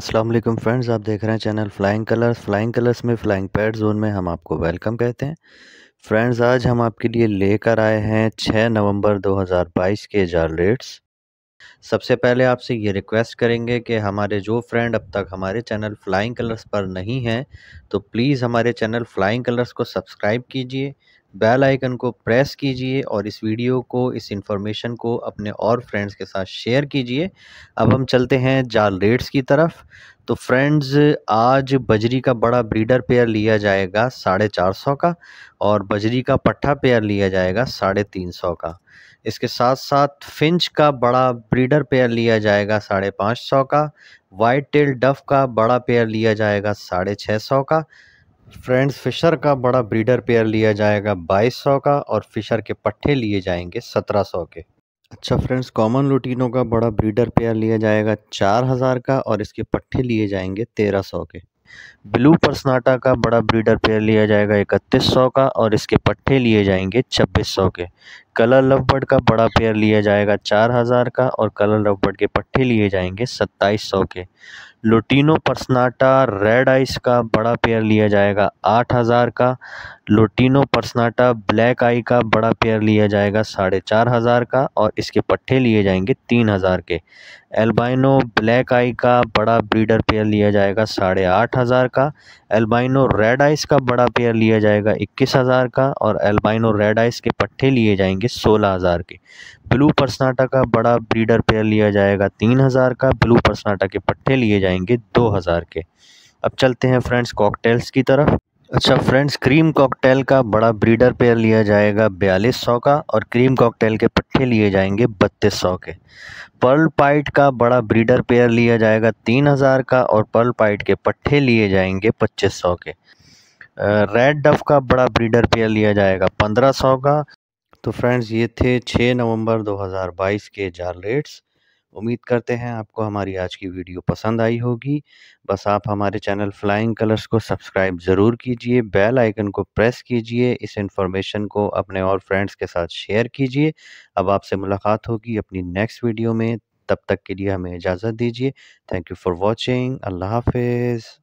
अस्सलाम वालेकुम फ्रेंड्स आप देख रहे हैं channel flying colours flying colours में फ्लाइंग पैड जोन में हम आपको वेलकम कहते हैं फ्रेंड्स आज हम आपके लिए लेकर आए हैं 6 नवंबर 2022 के जार रेट्स सबसे पहले आपसे ये रिक्वेस्ट करेंगे कि हमारे जो फ्रेंड अब तक हमारे चैनल फ्लाइंग कलर्स पर नहीं हैं तो प्लीज़ हमारे चैनल फ्लाइंग कलर्स को सब्सक्राइब कीजिए बेल आइकन को प्रेस कीजिए और इस वीडियो को इस इंफॉर्मेशन को अपने और फ्रेंड्स के साथ शेयर कीजिए अब हम चलते हैं जाल रेट्स की तरफ तो फ्रेंड्स आज बजरी का बड़ा ब्रीडर पेयर लिया जाएगा साढ़े चार सौ का और बजरी का पट्ठा पेयर लिया जाएगा साढ़े तीन सौ का इसके साथ साथ फिंच का बड़ा ब्रीडर पेयर लिया जाएगा साढ़े पाँच सौ का वाइट टेल डफ का बड़ा पेयर लिया जाएगा साढ़े छः सौ का फ्रेंड्स फिशर का बड़ा ब्रीडर पेयर लिया जाएगा 2200 का और फिशर के पट्टे लिए जाएंगे 1700 के अच्छा फ्रेंड्स कॉमन लुटीनों का बड़ा ब्रीडर पेयर लिया जाएगा 4000 का और इसके पट्ठे लिए जाएंगे 1300 के ब्लू पर्सनाटा का बड़ा ब्रीडर पेयर लिया जाएगा 3100 का और इसके पट्टे लिए जाएंगे 2600 के कलर लवबर्ड का बड़ा पेयर लिया जाएगा चार हज़ार का और कलर लवबर्ड के पट्टे लिए जाएंगे सत्ताईस सौ के लुटीनो पर्सनाटा रेड आइस का बड़ा पेयर लिया जाएगा आठ हज़ार का लुटीनो पर्सनाटा ब्लैक आई का बड़ा पेयर लिया जाएगा साढ़े चार हज़ार का और इसके पट्टे लिए जाएंगे तीन हज़ार के एल्बाइनो ब्लैक आई का बड़ा ब्रीडर पेयर लिया जाएगा साढ़े आठ हज़ार का एल्बाइनो रेड आइस का बड़ा पेयर लिया जाएगा इक्कीस हज़ार का और एल्बाइनो रेड आइस के पट्टे लिए जाएंगे रहेंगे सोलह हज़ार के ब्लू पर्सनाटा का बड़ा ब्रीडर पेयर लिया जाएगा तीन हज़ार का ब्लू पर्सनाटा के पट्टे लिए जाएंगे दो हज़ार के अब चलते हैं फ्रेंड्स कॉकटेल्स की तरफ अच्छा फ्रेंड्स क्रीम कॉकटेल का बड़ा ब्रीडर पेयर लिया जाएगा बयालीस सौ का और क्रीम कॉकटेल के पट्टे लिए जाएंगे बत्तीस सौ के पर्ल पाइट का बड़ा ब्रीडर पेयर लिया जाएगा तीन हज़ार का और पर्ल पाइट के पट्टे लिए जाएंगे पच्चीस सौ के रेड डफ का बड़ा ब्रीडर पेयर लिया जाएगा पंद्रह सौ का तो फ्रेंड्स ये थे 6 नवंबर 2022 के जारलेट्स उम्मीद करते हैं आपको हमारी आज की वीडियो पसंद आई होगी बस आप हमारे चैनल फ्लाइंग कलर्स को सब्सक्राइब ज़रूर कीजिए बेल आइकन को प्रेस कीजिए इस इन्फॉर्मेशन को अपने और फ्रेंड्स के साथ शेयर कीजिए अब आपसे मुलाकात होगी अपनी नेक्स्ट वीडियो में तब तक के लिए हमें इजाज़त दीजिए थैंक यू फॉर वॉचिंग अल्लाह हाफिज़